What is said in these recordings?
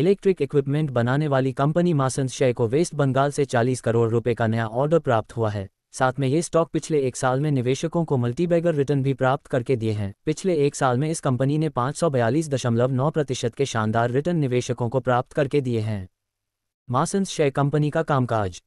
electric equipment बनाने वाली company मासन शय को वेस्ट बंगाल से 40 करोड़ रुपए का नया ऑर्डर प्राप्त हुआ है साथ में ये स्टॉक पिछले एक साल में निवेशकों को मल्टीबैगर रिटर्न भी प्राप्त करके दिए हैं पिछले एक साल में इस कंपनी ने पाँच प्रतिशत के शानदार रिटर्न निवेशकों को प्राप्त करके दिए हैं मासन शय कंपनी का कामकाज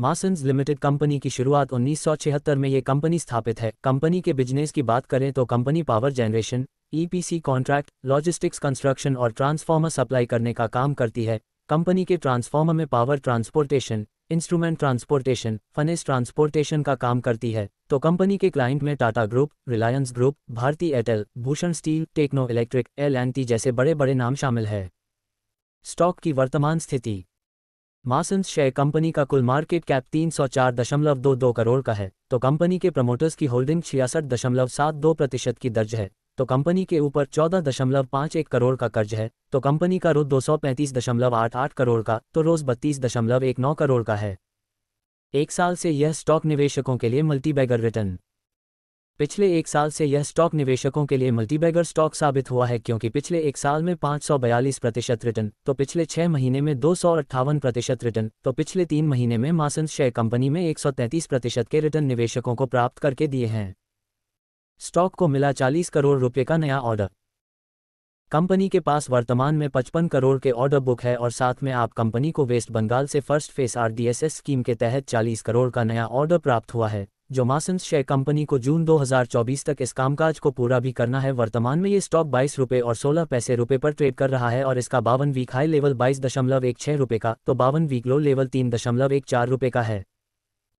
मासन्स लिमिटेड कंपनी की शुरुआत 1976 में ये कंपनी स्थापित है कंपनी के बिजनेस की बात करें तो company power generation EPC contract logistics construction और ट्रांसफार्मर सप्लाई करने का काम करती है कंपनी के ट्रांसफार्मर में power transportation instrument transportation furnace transportation का काम करती है तो कंपनी के क्लाइंट में Tata group Reliance group Bharti Airtel Bhushan steel techno electric L and T जैसे बड़े बड़े नाम शामिल है स्टॉक की वर्तमान स्थिति मासन शेयर कंपनी का कुल मार्केट कैप 304.22 करोड़ का है तो कंपनी के प्रमोटर्स की होल्डिंग छियासठ दशमलव सात दो प्रतिशत की दर्ज है तो कंपनी के ऊपर चौदह दशमलव एक करोड़ का कर्ज है तो कंपनी का रोज दो सौ पैंतीस दशमलव आठ आठ करोड़ का तो रोज बत्तीस दशमलव एक नौ करोड़ का है एक साल से यह स्टॉक निवेशकों के लिए मल्टीबैगर रिटर्न पिछले एक साल से यह स्टॉक निवेशकों के लिए मल्टीबैगर स्टॉक साबित हुआ है क्योंकि पिछले एक साल में सौ बयालीस प्रतिशत रिटर्न तो पिछले छह महीने में दो सौ अट्ठावन प्रतिशत रिटर्न तो पिछले तीन महीने में मासन शेयर कंपनी में एक सौ तैंतीस प्रतिशत के रिटर्न निवेशकों को प्राप्त करके दिए हैं स्टॉक को मिला 40 करोड़ रुपए का नया ऑर्डर कंपनी के पास वर्तमान में 55 करोड़ के ऑर्डर बुक है और साथ में आप कंपनी को वेस्ट बंगाल से फर्स्ट फेस आरडीएसएस स्कीम के तहत 40 करोड़ का नया ऑर्डर प्राप्त हुआ है जो मासन शेयर कंपनी को जून 2024 तक इस कामकाज को पूरा भी करना है वर्तमान में ये स्टॉक बाईस रुपये और सोलह पैसे रुपये पर ट्रेड कर रहा है और इसका बावन वीक हाई लेवल बाईस दशमलव एक छः रुपये का तो बावन वीक लो लेवल तीन दशमलव एक चार रुपये का है